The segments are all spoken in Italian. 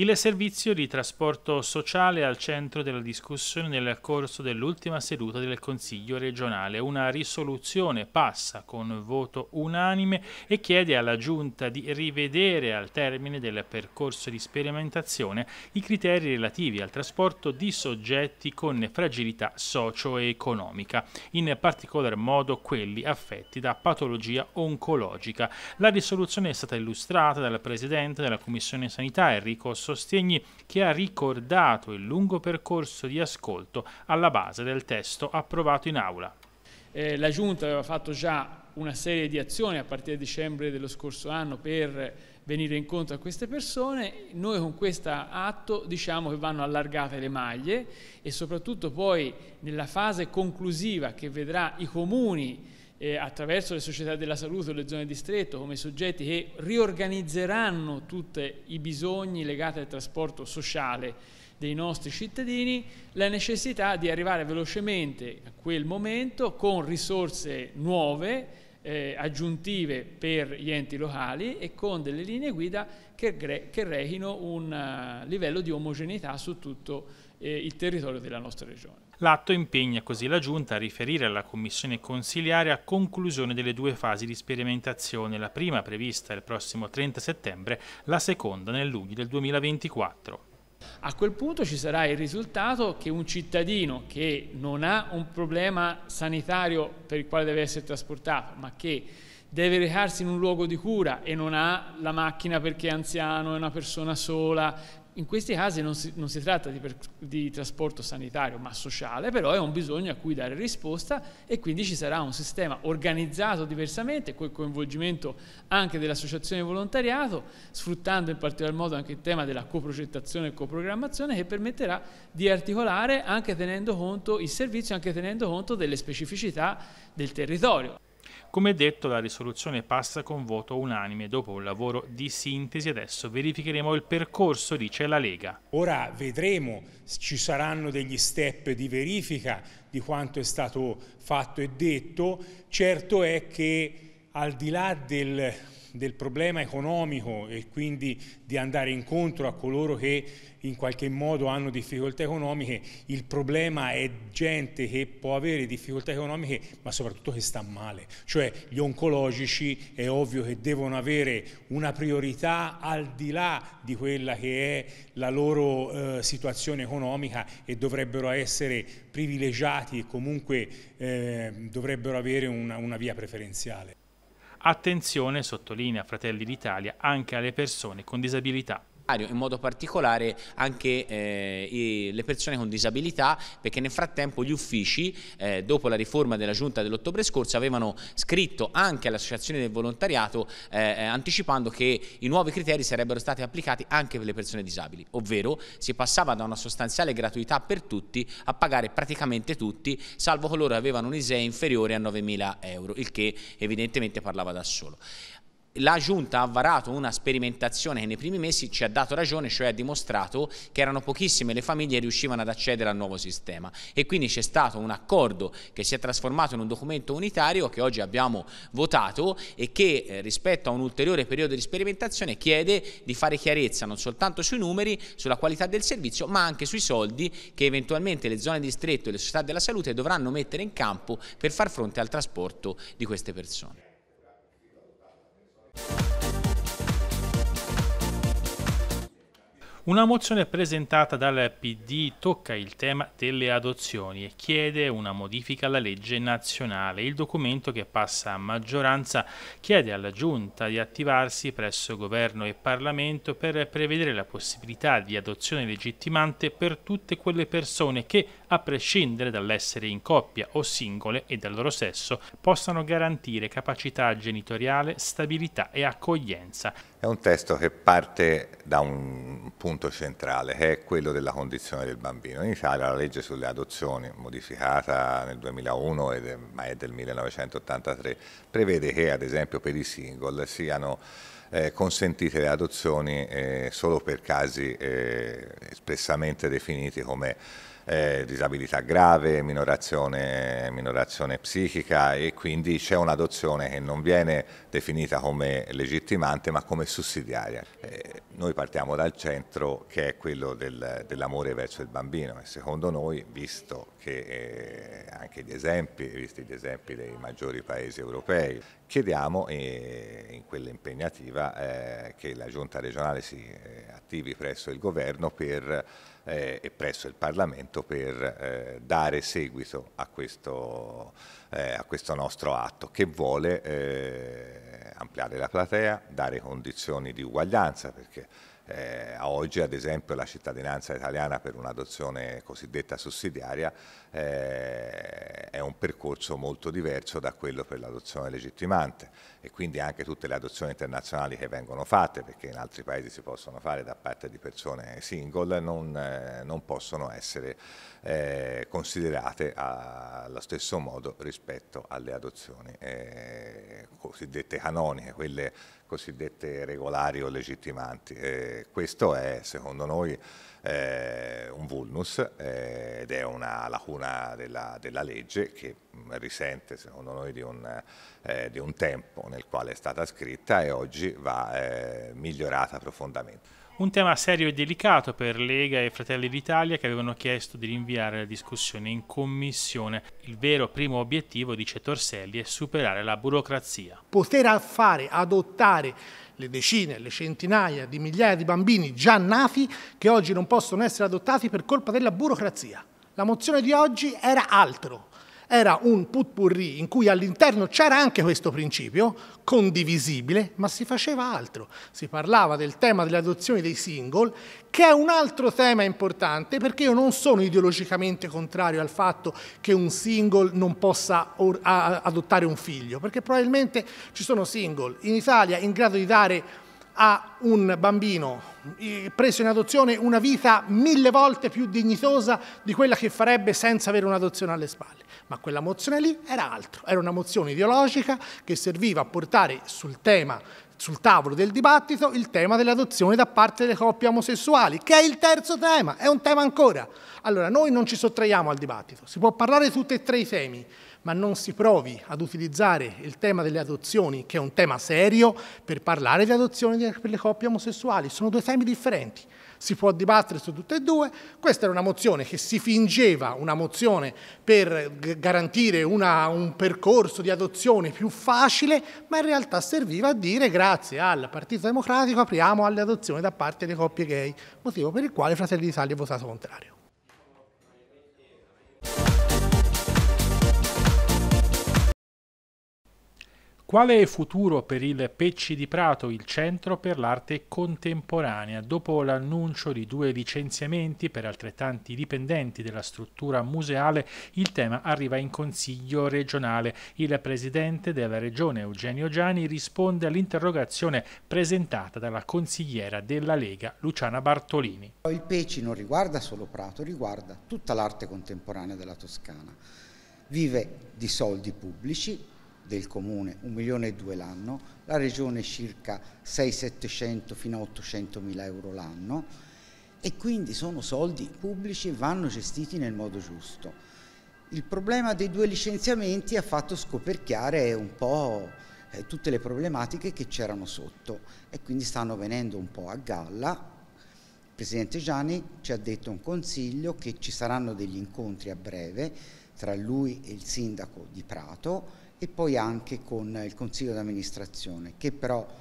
Il servizio di trasporto sociale è al centro della discussione nel corso dell'ultima seduta del Consiglio regionale. Una risoluzione passa con voto unanime e chiede alla Giunta di rivedere al termine del percorso di sperimentazione i criteri relativi al trasporto di soggetti con fragilità socio-economica, in particolar modo quelli affetti da patologia oncologica. La risoluzione è stata illustrata dal Presidente della Commissione Sanità Enrico Sosa Sostegni che ha ricordato il lungo percorso di ascolto alla base del testo approvato in aula. Eh, la Giunta aveva fatto già una serie di azioni a partire da dicembre dello scorso anno per venire incontro a queste persone, noi con questo atto diciamo che vanno allargate le maglie e soprattutto poi nella fase conclusiva che vedrà i comuni eh, attraverso le società della salute o le zone di distretto come soggetti che riorganizzeranno tutti i bisogni legati al trasporto sociale dei nostri cittadini, la necessità di arrivare velocemente a quel momento con risorse nuove eh, aggiuntive per gli enti locali e con delle linee guida che, che rechino un uh, livello di omogeneità su tutto eh, il territorio della nostra regione. L'atto impegna così la Giunta a riferire alla Commissione consiliare a conclusione delle due fasi di sperimentazione, la prima prevista il prossimo 30 settembre, la seconda nel luglio del 2024. A quel punto ci sarà il risultato che un cittadino che non ha un problema sanitario per il quale deve essere trasportato, ma che deve recarsi in un luogo di cura e non ha la macchina perché è anziano, è una persona sola, in questi casi non si, non si tratta di, di, trasporto sanitario ma sociale, però è un bisogno a cui dare risposta e quindi ci sarà un sistema organizzato diversamente, col coinvolgimento anche dell'associazione volontariato, sfruttando in particolar modo anche il tema della coprogettazione e coprogrammazione che permetterà di articolare anche tenendo conto il servizio, anche tenendo conto delle specificità del territorio. Come detto la risoluzione passa con voto unanime dopo un lavoro di sintesi, adesso verificheremo il percorso, dice la Lega. Ora vedremo, ci saranno degli step di verifica di quanto è stato fatto e detto, certo è che al di là del del problema economico e quindi di andare incontro a coloro che in qualche modo hanno difficoltà economiche, il problema è gente che può avere difficoltà economiche ma soprattutto che sta male, cioè gli oncologici è ovvio che devono avere una priorità al di là di quella che è la loro eh, situazione economica e dovrebbero essere privilegiati e comunque eh, dovrebbero avere una, una via preferenziale. Attenzione, sottolinea Fratelli d'Italia, anche alle persone con disabilità in modo particolare anche eh, le persone con disabilità, perché nel frattempo gli uffici, eh, dopo la riforma della Giunta dell'ottobre scorso, avevano scritto anche all'Associazione del Volontariato eh, eh, anticipando che i nuovi criteri sarebbero stati applicati anche per le persone disabili, ovvero si passava da una sostanziale gratuità per tutti a pagare praticamente tutti, salvo coloro che avevano un ISEE inferiore a 9.000 euro, il che evidentemente parlava da solo la Giunta ha varato una sperimentazione che nei primi mesi ci ha dato ragione, cioè ha dimostrato che erano pochissime le famiglie che riuscivano ad accedere al nuovo sistema e quindi c'è stato un accordo che si è trasformato in un documento unitario che oggi abbiamo votato e che eh, rispetto a un ulteriore periodo di sperimentazione chiede di fare chiarezza non soltanto sui numeri, sulla qualità del servizio, ma anche sui soldi che eventualmente le zone di distretto e le società della salute dovranno mettere in campo per far fronte al trasporto di queste persone. Una mozione presentata dal PD tocca il tema delle adozioni e chiede una modifica alla legge nazionale. Il documento che passa a maggioranza chiede alla Giunta di attivarsi presso Governo e Parlamento per prevedere la possibilità di adozione legittimante per tutte quelle persone che a prescindere dall'essere in coppia o singole e dal loro sesso, possano garantire capacità genitoriale, stabilità e accoglienza. È un testo che parte da un punto centrale, che è quello della condizione del bambino. In Italia la legge sulle adozioni, modificata nel 2001 ma è del 1983, prevede che ad esempio per i single siano eh, consentite le adozioni eh, solo per casi eh, espressamente definiti come eh, disabilità grave, minorazione, minorazione psichica e quindi c'è un'adozione che non viene definita come legittimante ma come sussidiaria. Eh, noi partiamo dal centro che è quello del, dell'amore verso il bambino e secondo noi, visto che eh, anche gli esempi, visti gli esempi dei maggiori paesi europei, chiediamo eh, in quell'impegnativa eh, che la giunta regionale si eh, attivi presso il governo per eh, e presso il Parlamento per eh, dare seguito a questo, eh, a questo, nostro atto che vuole eh, ampliare la platea, dare condizioni di uguaglianza perché eh, oggi ad esempio la cittadinanza italiana per un'adozione cosiddetta sussidiaria eh, è un percorso molto diverso da quello per l'adozione legittimante e quindi anche tutte le adozioni internazionali che vengono fatte, perché in altri paesi si possono fare da parte di persone single, non, eh, non possono essere eh, considerate a, allo stesso modo rispetto alle adozioni eh, cosiddette canoniche, quelle cosiddette regolari o legittimanti. Eh, questo è, secondo noi, eh, un vulnus eh, ed è una lacuna della, della legge che risente, secondo noi, di un, eh, di un tempo nel quale è stata scritta e oggi va eh, migliorata profondamente. Un tema serio e delicato per Lega e Fratelli d'Italia che avevano chiesto di rinviare la discussione in commissione. Il vero primo obiettivo, dice Torselli, è superare la burocrazia. Poter fare adottare le decine, le centinaia di migliaia di bambini già nati che oggi non possono essere adottati per colpa della burocrazia. La mozione di oggi era altro, era un putpurri in cui all'interno c'era anche questo principio, condivisibile, ma si faceva altro. Si parlava del tema delle adozioni dei single, che è un altro tema importante perché io non sono ideologicamente contrario al fatto che un single non possa adottare un figlio, perché probabilmente ci sono single in Italia in grado di dare a un bambino preso in adozione una vita mille volte più dignitosa di quella che farebbe senza avere un'adozione alle spalle. Ma quella mozione lì era altro, era una mozione ideologica che serviva a portare sul tema sul tavolo del dibattito il tema dell'adozione da parte delle coppie omosessuali, che è il terzo tema, è un tema ancora. Allora, noi non ci sottraiamo al dibattito, si può parlare di tutti e tre i temi, ma non si provi ad utilizzare il tema delle adozioni, che è un tema serio, per parlare di adozioni per le coppie omosessuali. Sono due temi differenti. Si può dibattere su tutte e due. Questa era una mozione che si fingeva una mozione per garantire una, un percorso di adozione più facile, ma in realtà serviva a dire grazie al Partito Democratico apriamo alle adozioni da parte delle coppie gay, motivo per il quale Fratelli d'Italia ha votato contrario. Quale futuro per il Pecci di Prato, il centro per l'arte contemporanea, dopo l'annuncio di due licenziamenti per altrettanti dipendenti della struttura museale, il tema arriva in consiglio regionale. Il presidente della regione Eugenio Giani risponde all'interrogazione presentata dalla consigliera della Lega Luciana Bartolini. Il Pecci non riguarda solo Prato, riguarda tutta l'arte contemporanea della Toscana. Vive di soldi pubblici, del comune, 1 milione e 2 l'anno, la regione circa 6-700 fino a 800 mila euro l'anno e quindi sono soldi pubblici e vanno gestiti nel modo giusto. Il problema dei due licenziamenti ha fatto scoperchiare un po' eh, tutte le problematiche che c'erano sotto e quindi stanno venendo un po' a galla. Il Presidente Gianni ci ha detto un consiglio che ci saranno degli incontri a breve tra lui e il sindaco di Prato e poi anche con il Consiglio d'amministrazione, che però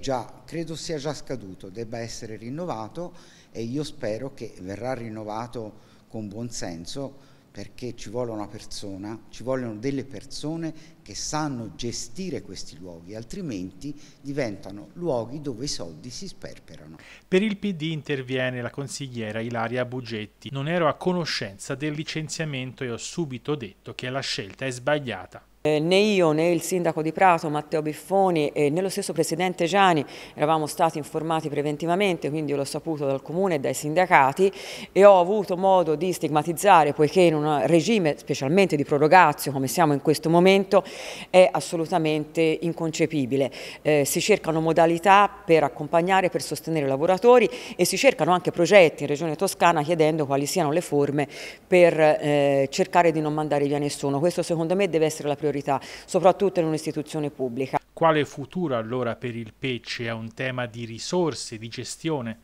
Già, credo sia già scaduto, debba essere rinnovato e io spero che verrà rinnovato con buon senso perché ci vuole una persona, ci vogliono delle persone che sanno gestire questi luoghi, altrimenti diventano luoghi dove i soldi si sperperano. Per il PD interviene la consigliera Ilaria Bugetti. Non ero a conoscenza del licenziamento e ho subito detto che la scelta è sbagliata. Eh, né io né il sindaco di Prato Matteo Biffoni e né lo stesso presidente Gianni eravamo stati informati preventivamente, quindi l'ho saputo dal comune e dai sindacati e ho avuto modo di stigmatizzare poiché in un regime specialmente di prorogazio come siamo in questo momento è assolutamente inconcepibile. Eh, si cercano modalità per accompagnare, per sostenere i lavoratori e si cercano anche progetti in Regione Toscana chiedendo quali siano le forme per eh, cercare di non mandare via nessuno. Questo secondo me deve essere la priorità priorità, soprattutto in un'istituzione pubblica. Quale futuro allora per il Pecce? È un tema di risorse, di gestione?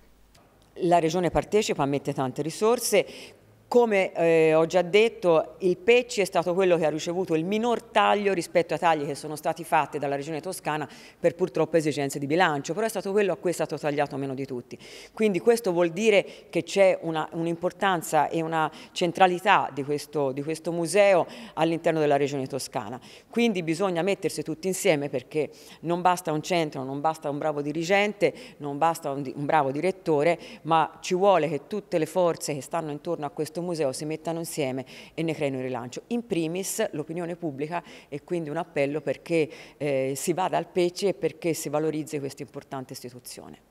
La Regione partecipa, mette tante risorse, come eh, ho già detto, il Pecci è stato quello che ha ricevuto il minor taglio rispetto ai tagli che sono stati fatti dalla Regione Toscana per purtroppo esigenze di bilancio, però è stato quello a cui è stato tagliato meno di tutti. Quindi questo vuol dire che c'è un'importanza un e una centralità di questo, di questo museo all'interno della Regione Toscana. Quindi bisogna mettersi tutti insieme perché non basta un centro, non basta un bravo dirigente, non basta un, un bravo direttore, ma ci vuole che tutte le forze che stanno intorno a questo questo museo si mettano insieme e ne creino un rilancio. In primis l'opinione pubblica e quindi un appello perché eh, si vada al pece e perché si valorizzi questa importante istituzione.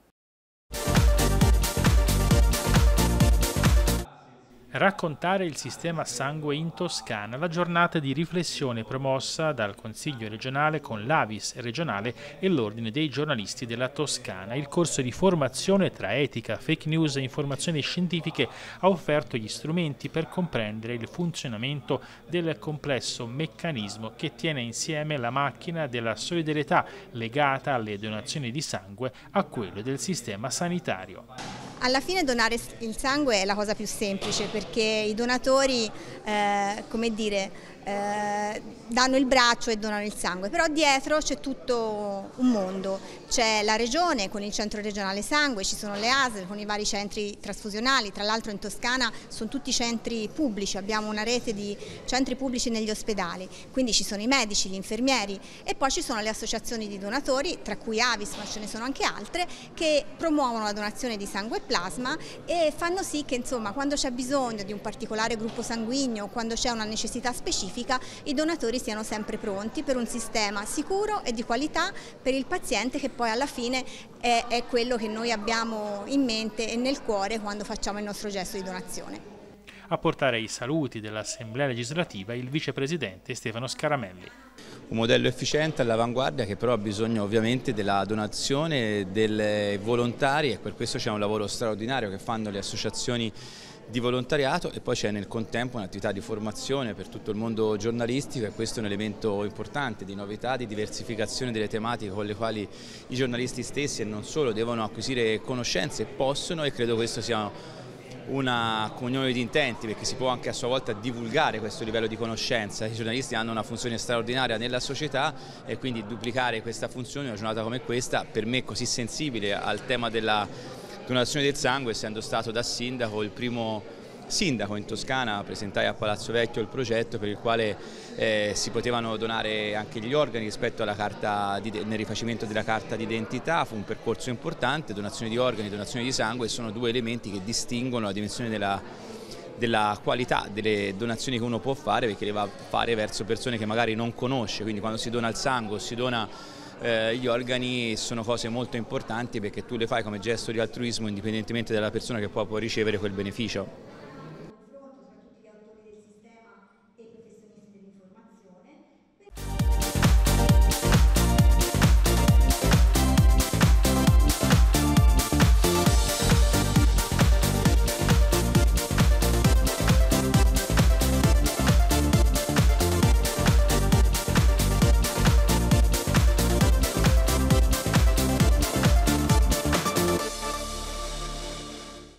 Raccontare il sistema sangue in Toscana, la giornata di riflessione promossa dal Consiglio regionale con l'Avis regionale e l'Ordine dei giornalisti della Toscana. Il corso di formazione tra etica, fake news e informazioni scientifiche ha offerto gli strumenti per comprendere il funzionamento del complesso meccanismo che tiene insieme la macchina della solidarietà legata alle donazioni di sangue a quello del sistema sanitario. Alla fine donare il sangue è la cosa più semplice perché i donatori, eh, come dire, eh, danno il braccio e donano il sangue, però dietro c'è tutto un mondo, c'è la regione con il centro regionale sangue, ci sono le ASL con i vari centri trasfusionali, tra l'altro in Toscana sono tutti centri pubblici, abbiamo una rete di centri pubblici negli ospedali, quindi ci sono i medici, gli infermieri e poi ci sono le associazioni di donatori, tra cui Avis ma ce ne sono anche altre, che promuovono la donazione di sangue e plasma e fanno sì che insomma, quando c'è bisogno di un particolare gruppo sanguigno, quando c'è una necessità specifica, scientifica, i donatori siano sempre pronti per un sistema sicuro e di qualità per il paziente che poi alla fine è, è quello che noi abbiamo in mente e nel cuore quando facciamo il nostro gesto di donazione. A portare i saluti dell'Assemblea legislativa il vicepresidente Stefano Scaramelli un modello efficiente all'avanguardia che però ha bisogno ovviamente della donazione dei volontari e per questo c'è un lavoro straordinario che fanno le associazioni di volontariato e poi c'è nel contempo un'attività di formazione per tutto il mondo giornalistico e questo è un elemento importante di novità, di diversificazione delle tematiche con le quali i giornalisti stessi e non solo devono acquisire conoscenze, e possono e credo questo sia una comunione di intenti perché si può anche a sua volta divulgare questo livello di conoscenza. I giornalisti hanno una funzione straordinaria nella società e quindi duplicare questa funzione in una giornata come questa per me così sensibile al tema della donazione del sangue, essendo stato da sindaco il primo sindaco in Toscana presentai a Palazzo Vecchio il progetto per il quale eh, si potevano donare anche gli organi rispetto di, nel rifacimento della carta d'identità, fu un percorso importante, donazione di organi donazione di sangue sono due elementi che distinguono la dimensione della, della qualità delle donazioni che uno può fare perché le va a fare verso persone che magari non conosce, quindi quando si dona il sangue o si dona eh, gli organi sono cose molto importanti perché tu le fai come gesto di altruismo indipendentemente dalla persona che poi può ricevere quel beneficio.